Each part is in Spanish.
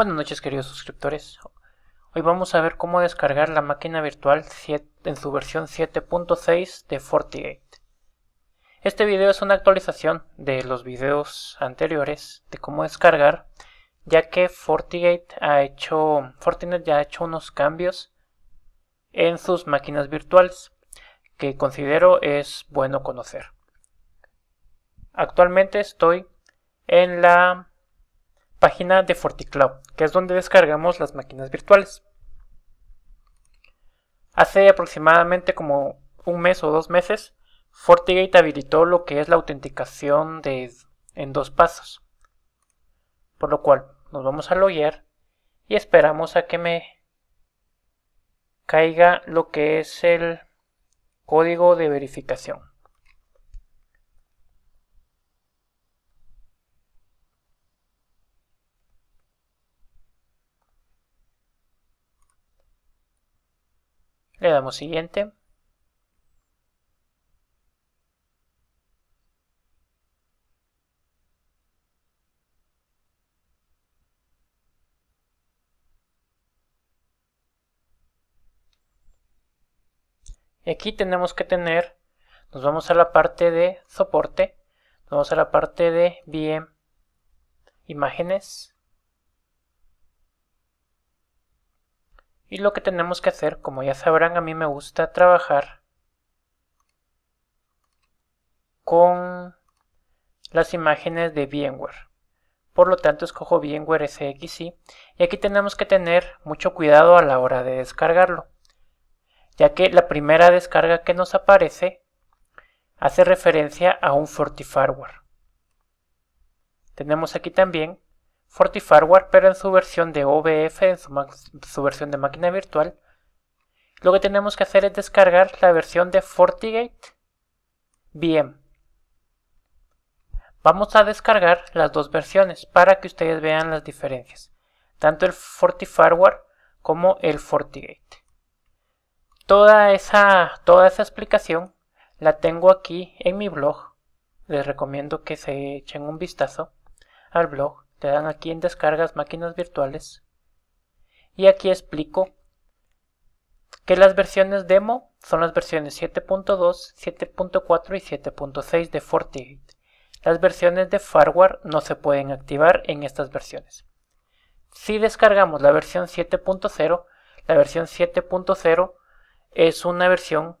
Buenas noches queridos suscriptores. Hoy vamos a ver cómo descargar la máquina virtual en su versión 7.6 de Fortigate. Este video es una actualización de los videos anteriores de cómo descargar, ya que Fortigate ha hecho, Fortinet ya ha hecho unos cambios en sus máquinas virtuales que considero es bueno conocer. Actualmente estoy en la página de FortiCloud, que es donde descargamos las máquinas virtuales. Hace aproximadamente como un mes o dos meses, FortiGate habilitó lo que es la autenticación de, en dos pasos. Por lo cual, nos vamos a Logger y esperamos a que me caiga lo que es el código de verificación. Le damos siguiente. Y aquí tenemos que tener, nos vamos a la parte de soporte, nos vamos a la parte de bien imágenes, Y lo que tenemos que hacer, como ya sabrán, a mí me gusta trabajar con las imágenes de VMware. Por lo tanto, escojo VMware SXI y aquí tenemos que tener mucho cuidado a la hora de descargarlo, ya que la primera descarga que nos aparece hace referencia a un FortifyWare. Tenemos aquí también FortiFarware, pero en su versión de OVF, en su, versión de máquina virtual, lo que tenemos que hacer es descargar la versión de FortiGate VM. Vamos a descargar las dos versiones para que ustedes vean las diferencias, tanto el FortiFarware como el FortiGate. Toda esa, toda esa explicación la tengo aquí en mi blog. Les recomiendo que se echen un vistazo al blog te dan aquí en descargas máquinas virtuales y aquí explico que las versiones demo son las versiones 7.2, 7.4 y 7.6 de FortiGate. Las versiones de firewall no se pueden activar en estas versiones. Si descargamos la versión 7.0, la versión 7.0 es una versión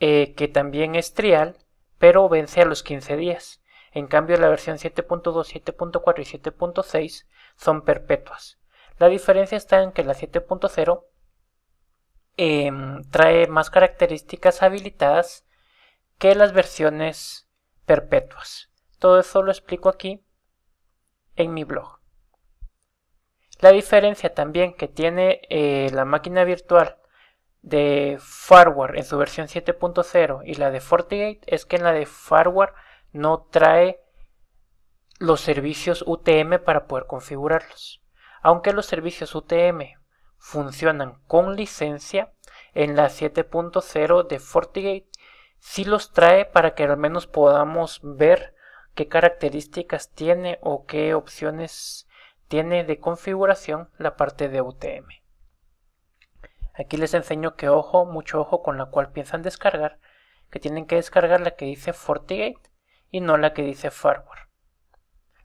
eh, que también es trial, pero vence a los 15 días. En cambio, la versión 7.2, 7.4 y 7.6 son perpetuas. La diferencia está en que la 7.0 em, trae más características habilitadas que las versiones perpetuas. Todo eso lo explico aquí en mi blog. La diferencia también que tiene eh, la máquina virtual de Firewall en su versión 7.0 y la de FortiGate es que en la de Firewall no trae los servicios UTM para poder configurarlos. Aunque los servicios UTM funcionan con licencia, en la 7.0 de FortiGate sí los trae para que al menos podamos ver qué características tiene o qué opciones tiene de configuración la parte de UTM. Aquí les enseño que ojo, mucho ojo con la cual piensan descargar, que tienen que descargar la que dice FortiGate y no la que dice firmware.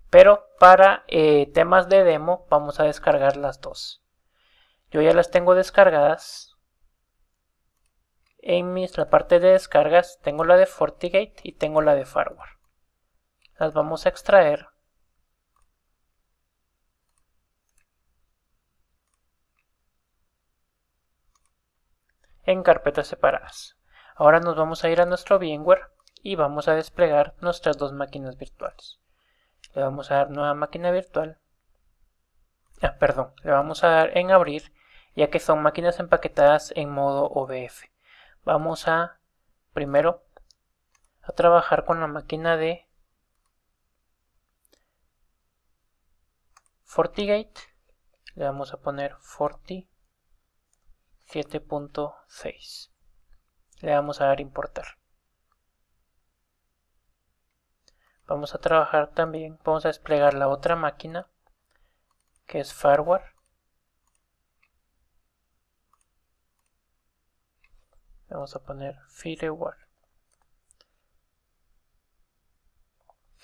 Pero para eh, temas de demo vamos a descargar las dos. Yo ya las tengo descargadas. En mis, la parte de descargas tengo la de FortiGate y tengo la de firmware. Las vamos a extraer. en carpetas separadas. Ahora nos vamos a ir a nuestro VMware y vamos a desplegar nuestras dos máquinas virtuales. Le vamos a dar nueva máquina virtual. Ah, perdón, le vamos a dar en abrir ya que son máquinas empaquetadas en modo OBF. Vamos a primero a trabajar con la máquina de FortiGate. Le vamos a poner 7.6. Le vamos a dar importar. vamos a trabajar también, vamos a desplegar la otra máquina que es fireware vamos a poner fireware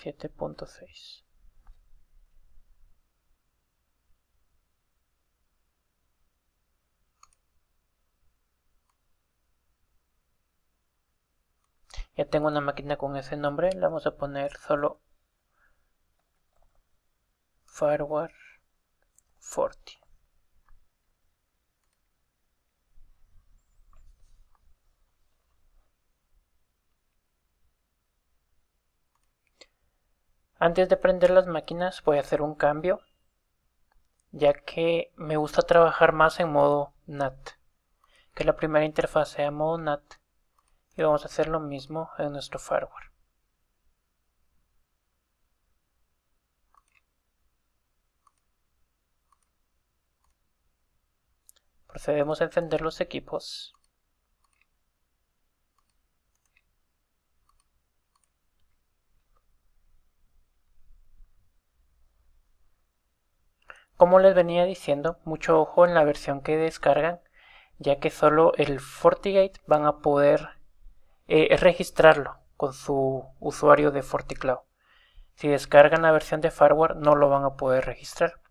7.6 Ya tengo una máquina con ese nombre. la vamos a poner solo Fireware 40. Antes de prender las máquinas voy a hacer un cambio, ya que me gusta trabajar más en modo NAT. Que la primera interfaz sea modo NAT y vamos a hacer lo mismo en nuestro firewall. Procedemos a encender los equipos. Como les venía diciendo, mucho ojo en la versión que descargan, ya que solo el FortiGate van a poder eh, es registrarlo con su usuario de FortiCloud. Si descargan la versión de fireware no lo van a poder registrar.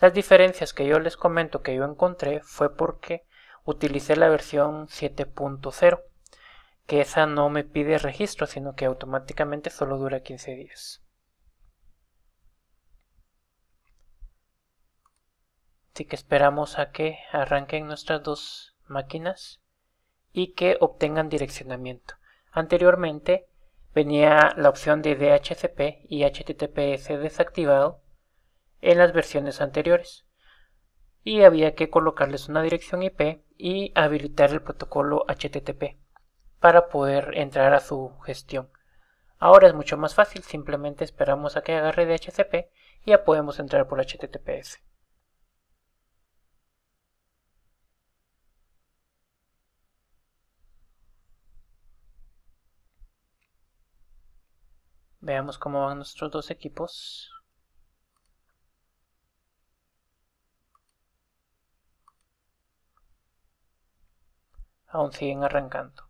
Las diferencias que yo les comento que yo encontré fue porque utilicé la versión 7.0, que esa no me pide registro, sino que automáticamente solo dura 15 días. Así que esperamos a que arranquen nuestras dos máquinas y que obtengan direccionamiento. Anteriormente venía la opción de DHCP y HTTPS desactivado en las versiones anteriores y había que colocarles una dirección IP y habilitar el protocolo HTTP para poder entrar a su gestión. Ahora es mucho más fácil, simplemente esperamos a que agarre DHCP y ya podemos entrar por HTTPS. Veamos cómo van nuestros dos equipos. Aún siguen arrancando.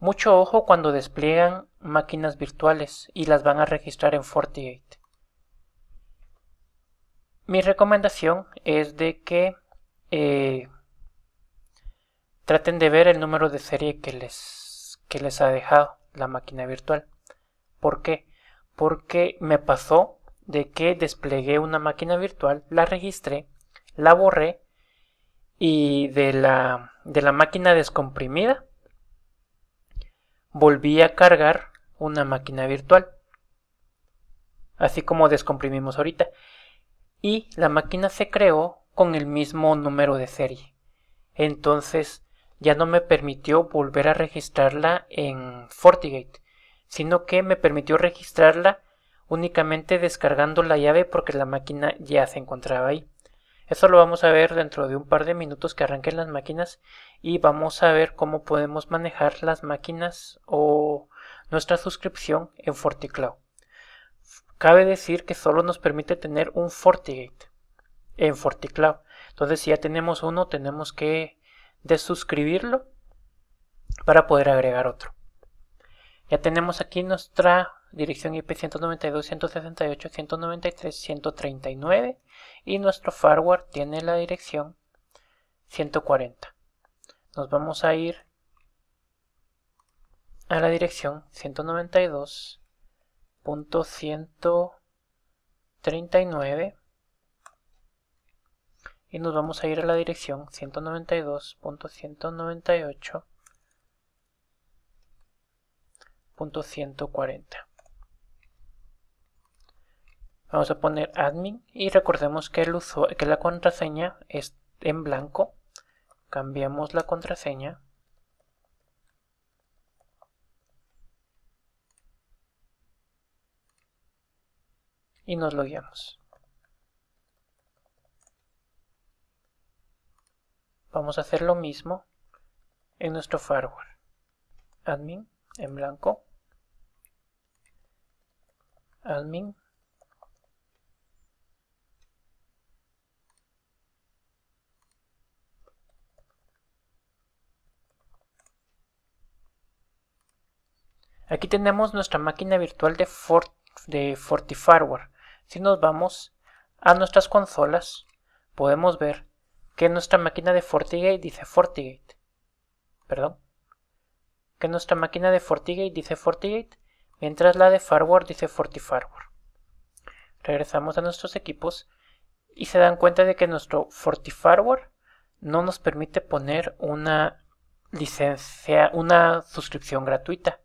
Mucho ojo cuando despliegan máquinas virtuales y las van a registrar en FortiGate. Mi recomendación es de que eh, traten de ver el número de serie que les, que les ha dejado la máquina virtual. ¿Por qué? Porque me pasó de que desplegué una máquina virtual, la registré, la borré y de la, de la máquina descomprimida volví a cargar una máquina virtual. Así como descomprimimos ahorita y la máquina se creó con el mismo número de serie. Entonces ya no me permitió volver a registrarla en FortiGate, sino que me permitió registrarla únicamente descargando la llave porque la máquina ya se encontraba ahí. Eso lo vamos a ver dentro de un par de minutos que arranquen las máquinas y vamos a ver cómo podemos manejar las máquinas o nuestra suscripción en FortiCloud. Cabe decir que solo nos permite tener un FortiGate en FortiCloud. Entonces, si ya tenemos uno, tenemos que desuscribirlo para poder agregar otro. Ya tenemos aquí nuestra dirección IP 192, 168, 193, 139 y nuestro firewall tiene la dirección 140. Nos vamos a ir a la dirección 192, punto 139 y nos vamos a ir a la dirección 192.198.140 vamos a poner admin y recordemos que, el que la contraseña es en blanco cambiamos la contraseña y nos guiamos. Vamos a hacer lo mismo en nuestro firewall. Admin en blanco. Admin. Aquí tenemos nuestra máquina virtual de, Fort, de FortiFirewall. Si nos vamos a nuestras consolas, podemos ver que nuestra máquina de FortiGate dice FortiGate. Perdón. Que nuestra máquina de FortiGate dice FortiGate, mientras la de Firewall dice FortiFirewall. Regresamos a nuestros equipos y se dan cuenta de que nuestro FortiFirewall no nos permite poner una licencia, una suscripción gratuita.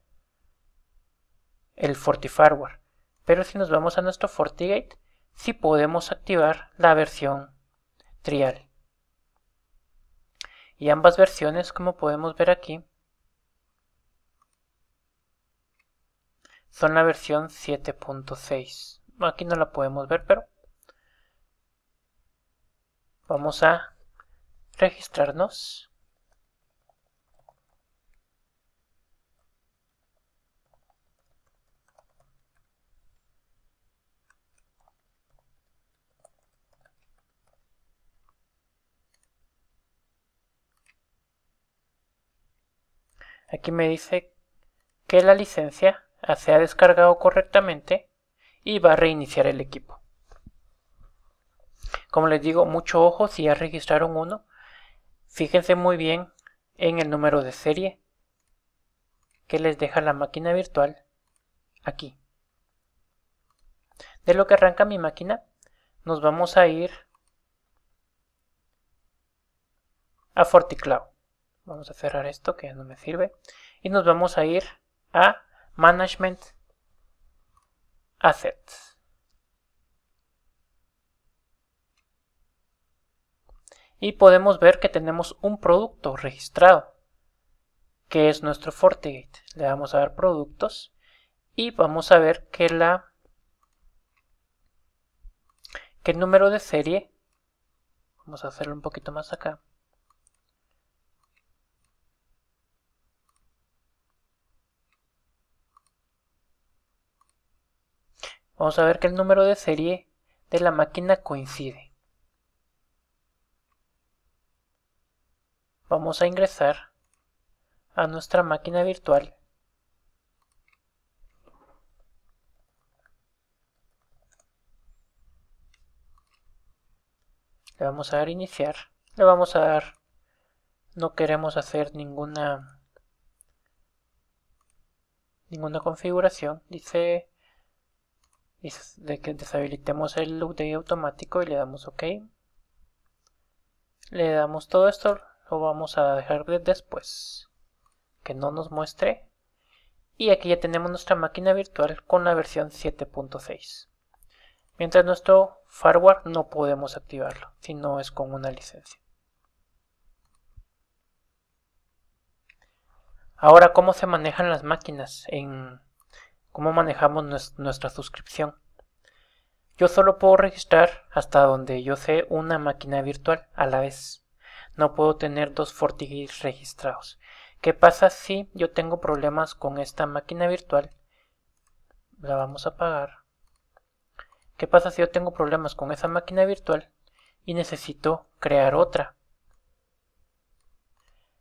El FortiFirewall. Pero si nos vamos a nuestro FortiGate, sí podemos activar la versión trial. Y ambas versiones, como podemos ver aquí, son la versión 7.6. Aquí no la podemos ver, pero vamos a registrarnos. Aquí me dice que la licencia se ha descargado correctamente y va a reiniciar el equipo. Como les digo, mucho ojo si ya registraron uno. Fíjense muy bien en el número de serie que les deja la máquina virtual aquí. De lo que arranca mi máquina, nos vamos a ir a FortiCloud. Vamos a cerrar esto que ya no me sirve. Y nos vamos a ir a Management Assets. Y podemos ver que tenemos un producto registrado, que es nuestro FortiGate. Le vamos a dar productos y vamos a ver que la que el número de serie, vamos a hacerlo un poquito más acá, vamos a ver que el número de serie de la máquina coincide. Vamos a ingresar a nuestra máquina virtual. Le vamos a dar iniciar. Le vamos a dar... No queremos hacer ninguna... Ninguna configuración. Dice de que deshabilitemos el loop automático y le damos ok le damos todo esto lo vamos a dejar de después que no nos muestre y aquí ya tenemos nuestra máquina virtual con la versión 7.6 mientras nuestro firewall no podemos activarlo si no es con una licencia ahora cómo se manejan las máquinas en cómo manejamos nuestra suscripción. Yo solo puedo registrar hasta donde yo sé una máquina virtual a la vez. No puedo tener dos FortiGIS registrados. ¿Qué pasa si yo tengo problemas con esta máquina virtual? La vamos a apagar. ¿Qué pasa si yo tengo problemas con esa máquina virtual y necesito crear otra?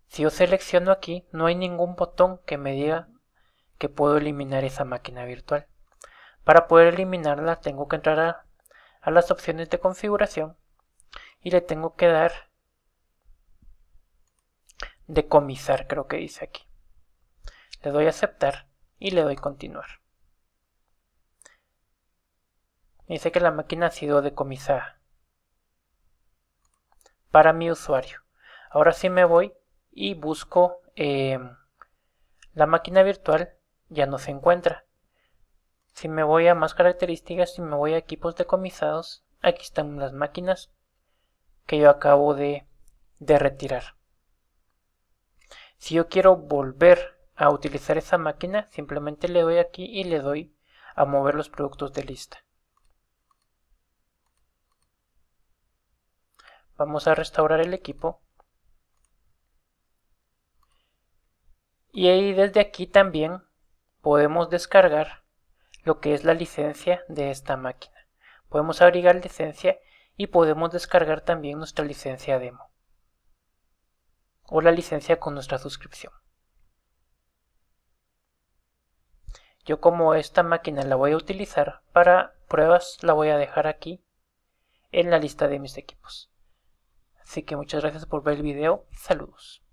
Si yo selecciono aquí, no hay ningún botón que me diga que puedo eliminar esa máquina virtual. Para poder eliminarla tengo que entrar a, las opciones de configuración y le tengo que dar decomisar creo que dice aquí. Le doy a aceptar y le doy continuar. Dice que la máquina ha sido decomisada para mi usuario. Ahora sí me voy y busco eh, la máquina virtual ya no se encuentra. Si me voy a más características, si me voy a equipos decomisados, aquí están las máquinas que yo acabo de, de retirar. Si yo quiero volver a utilizar esa máquina, simplemente le doy aquí y le doy a mover los productos de lista. Vamos a restaurar el equipo. Y ahí desde aquí también podemos descargar lo que es la licencia de esta máquina. Podemos agregar licencia y podemos descargar también nuestra licencia demo o la licencia con nuestra suscripción. Yo como esta máquina la voy a utilizar para pruebas la voy a dejar aquí en la lista de mis equipos. Así que muchas gracias por ver el video. Saludos.